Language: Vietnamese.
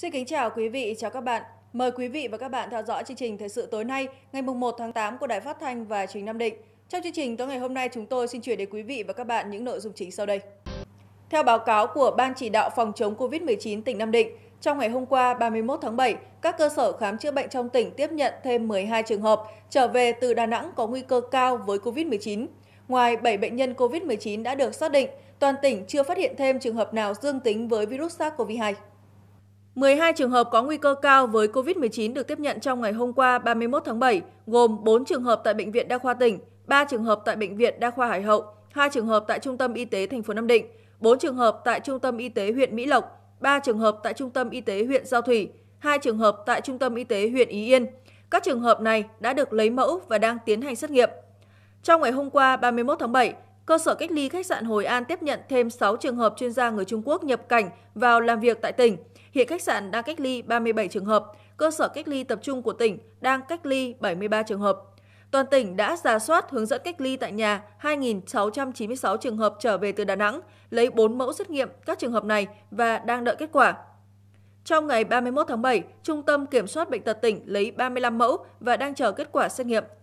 Xin kính chào quý vị, chào các bạn. Mời quý vị và các bạn theo dõi chương trình Thời sự tối nay, ngày 1 tháng 8 của Đài Phát Thanh và Truyền Nam Định. Trong chương trình tối ngày hôm nay, chúng tôi xin chuyển đến quý vị và các bạn những nội dung chính sau đây. Theo báo cáo của Ban chỉ đạo phòng chống COVID-19 tỉnh Nam Định, trong ngày hôm qua 31 tháng 7, các cơ sở khám chữa bệnh trong tỉnh tiếp nhận thêm 12 trường hợp trở về từ Đà Nẵng có nguy cơ cao với COVID-19. Ngoài 7 bệnh nhân COVID-19 đã được xác định, toàn tỉnh chưa phát hiện thêm trường hợp nào dương tính với virus SARS-CoV-2. 12 trường hợp có nguy cơ cao với COVID-19 được tiếp nhận trong ngày hôm qua 31 tháng 7, gồm 4 trường hợp tại Bệnh viện Đa khoa tỉnh, 3 trường hợp tại Bệnh viện Đa khoa Hải Hậu, 2 trường hợp tại Trung tâm Y tế thành phố Nam Định, 4 trường hợp tại Trung tâm Y tế huyện Mỹ Lộc, 3 trường hợp tại Trung tâm Y tế huyện Giao Thủy, 2 trường hợp tại Trung tâm Y tế huyện Ý Yên. Các trường hợp này đã được lấy mẫu và đang tiến hành xét nghiệm. Trong ngày hôm qua 31 tháng 7, Cơ sở cách ly khách sạn Hồi An tiếp nhận thêm 6 trường hợp chuyên gia người Trung Quốc nhập cảnh vào làm việc tại tỉnh. Hiện khách sạn đang cách ly 37 trường hợp, cơ sở cách ly tập trung của tỉnh đang cách ly 73 trường hợp. Toàn tỉnh đã giả soát hướng dẫn cách ly tại nhà 2.696 trường hợp trở về từ Đà Nẵng, lấy 4 mẫu xét nghiệm các trường hợp này và đang đợi kết quả. Trong ngày 31 tháng 7, Trung tâm Kiểm soát Bệnh tật tỉnh lấy 35 mẫu và đang chờ kết quả xét nghiệm.